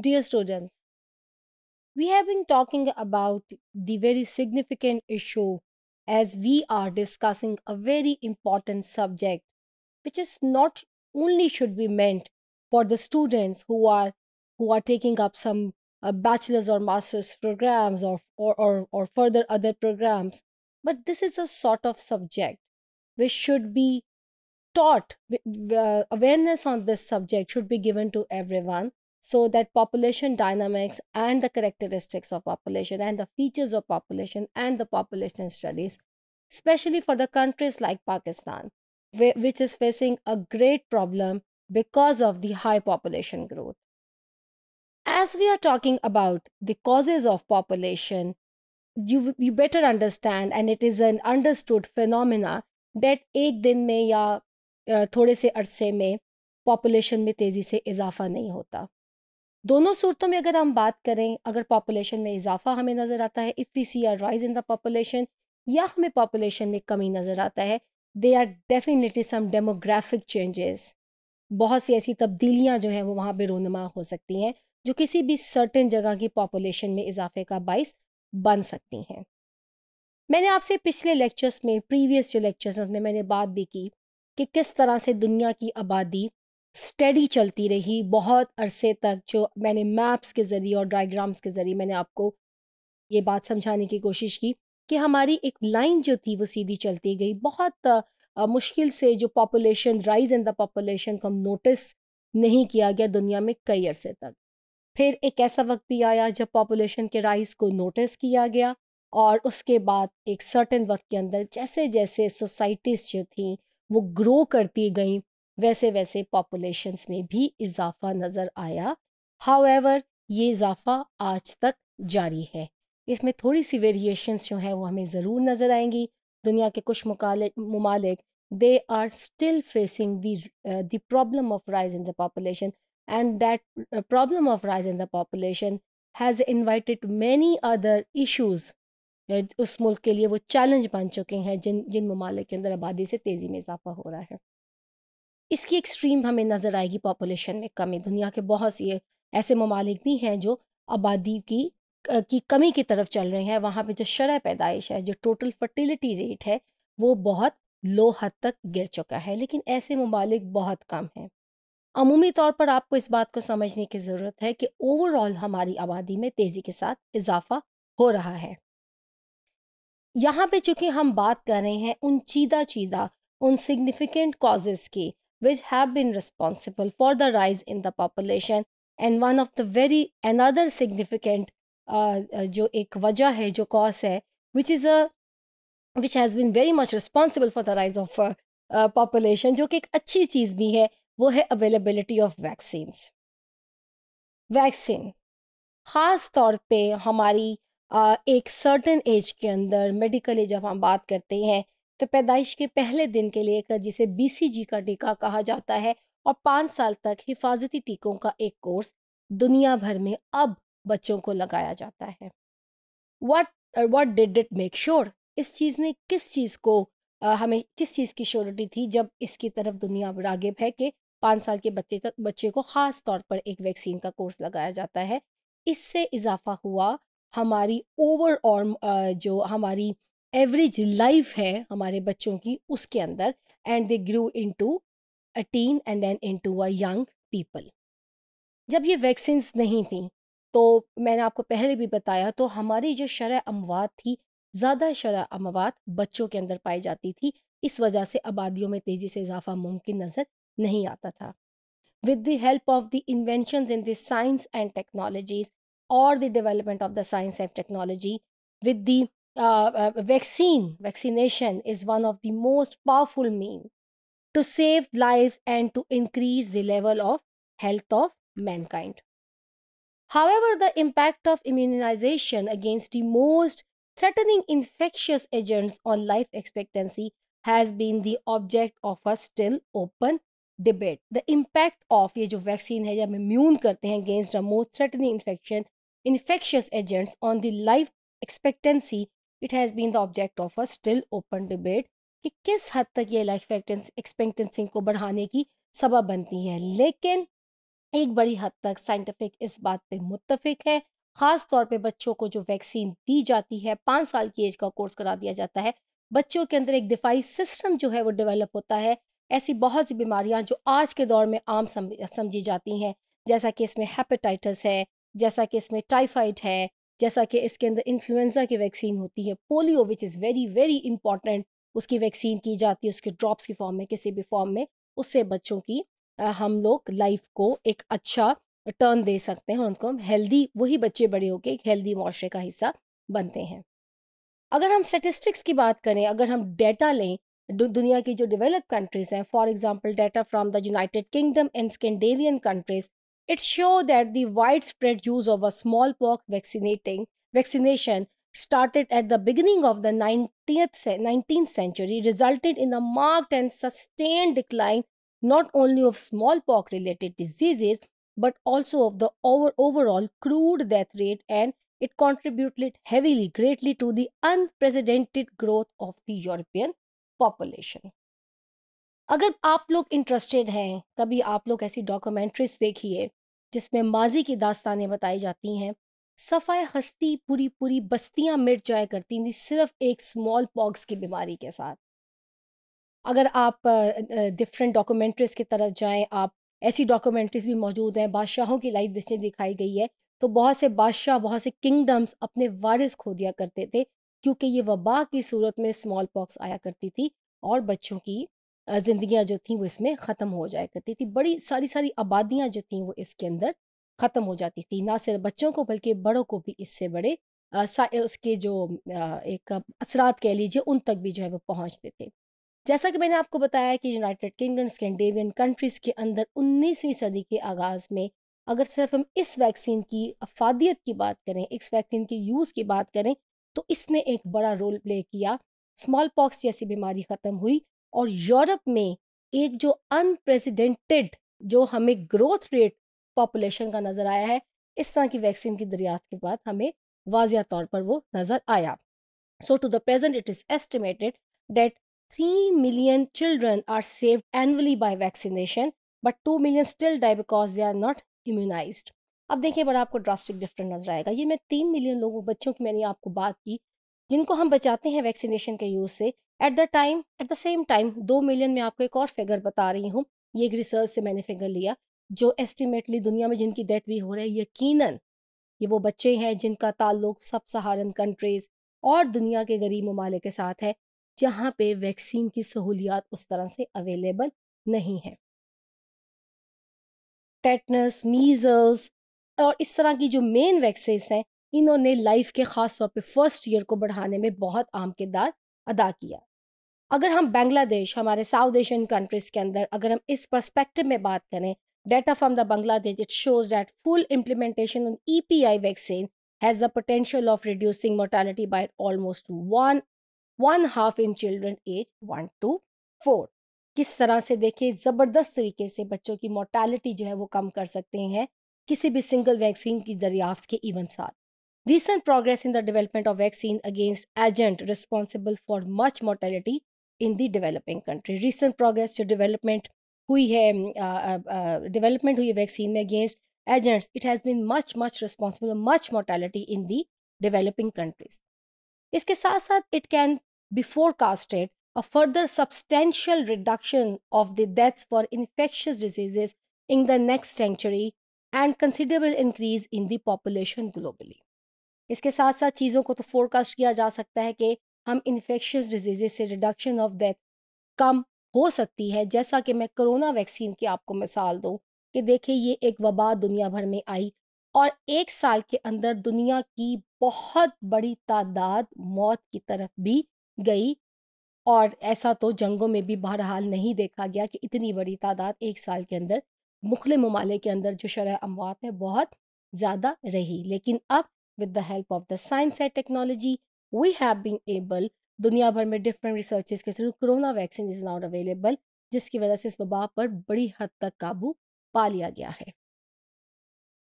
Dear students, we have been talking about the very significant issue as we are discussing a very important subject, which is not only should be meant for the students who are who are taking up some uh, bachelor's or master's programs or, or, or, or further other programs, but this is a sort of subject which should be taught uh, awareness on this subject should be given to everyone so that population dynamics and the characteristics of population and the features of population and the population studies, especially for the countries like Pakistan, which is facing a great problem because of the high population growth. As we are talking about the causes of population, you, you better understand, and it is an understood phenomena that एक दिन में या थोड़े से अरसे में population में तेज़ी से इजाफा नहीं होता दोनों सूरतों में अगर हम बात करें अगर पॉपुलेशन में इजाफा हमें नज़र आता है if we see are rise in the population या हमें पॉपुलेशन में कमी नज़र आता है they are definitely some demographic changes बहुत सी ऐसी तब्दीलियाँ जो हैं वो वहाँ पर रोनमा हो सकती हैं जो किसी भी सर्टेन जगह की पॉपुलेशन में इजाफे का बाइस बन सकती हैं मैंने आपसे पिछले लेक्चर्स में प्रीवियस जो लेक्चर्स में उसमें मैंने बात भी की कि किस तरह से दुनिया की आबादी स्टडी चलती रही बहुत अरसे तक जो मैंने मैप्स के ज़रिए और डायग्राम्स के ज़रिए मैंने आपको ये बात समझाने की कोशिश की कि हमारी एक लाइन जो थी वो सीधी चलती गई बहुत आ, मुश्किल से जो population rise in the population को हम नोटिस नहीं किया गया दुनिया में कई अरसे तक फिर एक ऐसा वक्त भी आया जब पॉपुलेशन के राइज को नोटिस किया गया और उसके बाद एक सर्टेन वक्त के अंदर जैसे जैसे सोसाइटीज़ जो थी वो ग्रो करती गई वैसे वैसे पॉपुलेशंस में भी इजाफा नज़र आया हाउएवर ये इजाफा आज तक जारी है इसमें थोड़ी सी वेरिएशंस जो हैं वो हमें ज़रूर नज़र आएंगी दुनिया के कुछ ममालिक they are still facing the problem of rise in the population and that problem of rise in the population has invited many other issues उस मुल्क के लिए वो चैलेंज बन चुके हैं जिन जिन ममालिक के अंदर आबादी से तेज़ी में इजाफा हो रहा है इसकी एक्सट्रीम हमें नज़र आएगी पॉपुलेशन में कमी दुनिया के बहुत सी ऐसे ममालिक भी हैं जो आबादी की की कमी की तरफ चल रहे हैं वहाँ पे जो शरह पैदाइश है जो टोटल फर्टिलिटी रेट है वो बहुत लो हद तक गिर चुका है लेकिन ऐसे ममालिक बहुत कम हैं अमूमी तौर पर आपको इस बात को समझने की ज़रूरत है कि ओवरऑल हमारी आबादी में तेज़ी के साथ इजाफा हो रहा है यहाँ पे चूंकि हम बात कर रहे हैं उन चीदा चीदा उन सिग्निफिकेंट कॉजेज़ की which have been responsible for the rise in the population and one of the very another significant uh, जो एक वजह है जो कॉज है which is a which has been very much responsible for the rise of uh, uh, population जो कि एक अच्छी चीज़ भी है वो है अवेलेबिलिटी ऑफ वैक्सीन्स वैक्सीन ख़ास तौर पे हमारी uh, एक सर्टन एज के अंदर मेडिकली जब हम बात करते हैं तो पैदाइश के पहले दिन के लिए जिसे बीसीजी का टीका कहा जाता है और पाँच साल तक हिफाजती टीकों का एक कोर्स दुनिया भर में अब बच्चों को लगाया जाता है what what did it make sure इस चीज़ ने किस चीज़ को आ, हमें किस चीज़ की श्योरिटी थी जब इसकी तरफ दुनिया रागिब है कि पाँच साल के बच्चे तक बच्चे को ख़ास तौर पर एक वैक्सीन का कोर्स लगाया जाता है इससे इजाफा हुआ हमारी ओवरऑल जो हमारी एवरेज लाइफ है हमारे बच्चों की उसके अंदर and they grew into a teen and then into a young people जब ये वैक्सीन नहीं थी तो मैंने आपको पहले भी बताया तो हमारी जो शरह अमवात थी ज़्यादा शरह अमवात बच्चों के अंदर पाई जाती थी इस वजह से आबादियों में तेज़ी से इजाफा मुमकिन नज़र नहीं आता था with the help of the invention in the science and technologies और the development of the science and technology with the Uh, uh, vaccine, vaccination is one of the most powerful means to save life and to increase the level of health of mankind. However, the impact of immunization against the most threatening infectious agents on life expectancy has been the object of a still open debate. The impact of the vaccine है जब immune against the most threatening infection infectious agents on the life expectancy it has been the object of a still open debate कि किस हद तक ये life expectancy को बढ़ाने की सबब बनती है लेकिन एक बड़ी हद तक साइंटिफिक इस बात पे मुतफिक है ख़ास तौर पे बच्चों को जो वैक्सीन दी जाती है पाँच साल की एज का कोर्स करा दिया जाता है बच्चों के अंदर एक दिफाई सिस्टम जो है वो डेवलप होता है ऐसी बहुत सी बीमारियां जो आज के दौर में आम समझी जाती हैं जैसा कि इसमें हेपेटाइटिस है जैसा कि इसमें टाइफाइड है जैसा कि इसके अंदर इन्फ्लुएंजा की वैक्सीन होती है polio which is very very important उसकी वैक्सीन की जाती है उसके ड्रॉप्स की फॉर्म में किसी भी फॉर्म में उससे बच्चों की हम लोग लाइफ को एक अच्छा टर्न दे सकते हैं उनको हम हेल्दी वही बच्चे बड़े होकर एक हेल्दी माशरे का हिस्सा बनते हैं अगर हम स्टेटिस्टिक्स की बात करें अगर हम डेटा लें दुनिया की जो डेवलप्ड कंट्रीज़ हैं for example data from the United Kingdom and Scandinavian countries It showed that the widespread use of a smallpox vaccinating vaccination started at the beginning of the 19th, 19th century resulted in a marked and sustained decline not only of smallpox related diseases but also of the over, overall crude death rate and it contributed heavily greatly to the unprecedented growth of the European population. अगर आप लोग interested हैं कभी आप लोग ऐसी documentaries देखिए जिसमें माजी की दास्तानें बताई जाती हैं सफाई हस्ती पूरी पूरी बस्तियां मिट जाया करती थी सिर्फ एक स्मॉल पॉक्स की बीमारी के साथ अगर आप डिफरेंट डॉक्यूमेंट्रीज की तरफ जाएं आप ऐसी डॉक्यूमेंट्रीज भी मौजूद हैं बादशाहों की लाइफ जिसने दिखाई गई है तो बहुत से बादशाह बहुत से किंगडम्स अपने वारिस खो दिया करते थे क्योंकि ये वबा की सूरत में स्मॉल पॉक्स आया करती थी और बच्चों की ज़िंदियाँ जो थी वो इसमें ख़त्म हो जाया करती थी बड़ी सारी सारी आबादियाँ जो थी वो इसके अंदर ख़त्म हो जाती थी ना सिर्फ बच्चों को बल्कि बड़ों को भी इससे बड़े आ, उसके जो आ, एक असरात कह लीजिए उन तक भी जो है वो पहुँचते थे जैसा कि मैंने आपको बताया कि यूनाइटेड किंगडम स्कैंडेवियन कंट्रीज़ के अंदर उन्नीसवीं सदी के आगाज़ में अगर सिर्फ हम इस वैक्सीन की अफादियत की बात करें इस वैक्सीन के यूज़ की बात करें तो इसने एक बड़ा रोल प्ले किया स्मॉल पॉक्स जैसी बीमारी ख़त्म हुई और यूरोप में एक जो अनप्रेसिडेंटेड जो हमें ग्रोथ रेट पॉपुलेशन का नज़र आया है इस तरह की वैक्सीन की दरियात के बाद हमें वाजिया तौर पर वो नज़र आया so to the present it is estimated that three million children are saved annually by vaccination but two million still die because they are not immunise अब देखिए बड़ा आपको ड्रास्टिक डिफरेंट नजर आएगा ये मैं तीन मिलियन लोगों बच्चों की मैंने आपको बात की जिनको हम बचाते हैं वैक्सीनेशन के यूज़ से at the time at the same time दो मिलियन में आपको एक और फिगर बता रही हूँ ये एक रिसर्च से मैंने फिगर लिया जो एस्टिमेटली दुनिया में जिनकी डेथ भी हो रही है यकीनन ये वो बच्चे हैं जिनका ताल्लुक सब सहारन कंट्रीज और दुनिया के गरीब ममालिक के साथ है जहाँ पे वैक्सीन की सहूलियात उस तरह से अवेलेबल नहीं है टेटनस मीजल्स और इस तरह की जो मेन वैक्सीस हैं इन्होंने लाइफ के ख़ास तौर पे फर्स्ट ईयर को बढ़ाने में बहुत आम किरदार अदा किया अगर हम बांग्लादेश हमारे साउथ एशियन कंट्रीज के अंदर अगर हम इस परस्पेक्टिव में बात करें the Bangladesh it shows it full implementation on E P I vaccine has the potential of reducing mortality by almost one one half in children age one to four किस तरह से देखिए ज़बरदस्त तरीके से बच्चों की मोर्टेलिटी जो है वो कम कर सकते हैं किसी भी सिंगल वैक्सीन की दरियाफ्त के इवन साथ recent progress in the development of vaccine against agent responsible for much mortality in the developing country recent progress जो डेवलपमेंट हुई है डेवलपमेंट हुई वैक्सीन में against agents it has been much much responsible much mortality in the developing countries इसके साथ साथ it can be forecasted a further substantial reduction of the deaths for infectious diseases in the next century and considerable increase in population globally इसके साथ साथ चीज़ों को तो forecast किया जा सकता है कि हम इन्फेक्शस डिजीज़ से रिडक्शन ऑफ डेथ कम हो सकती है जैसा कि मैं कोरोना वैक्सीन की आपको मिसाल दूँ कि देखिए ये एक वबा दुनिया भर में आई और एक साल के अंदर दुनिया की बहुत बड़ी तादाद मौत की तरफ भी गई और ऐसा तो जंगों में भी बहरहाल नहीं देखा गया कि इतनी बड़ी तादाद एक साल के अंदर मुखल ममालिक के अंदर जो शरा अमवात है बहुत ज़्यादा रही लेकिन अब with the help of the science and technology we have been able दुनिया भर में डिफरेंट रिसर्चेस के through corona vaccine is not available जिसकी वजह से इस वबा पर बड़ी हद तक काबू पा लिया गया है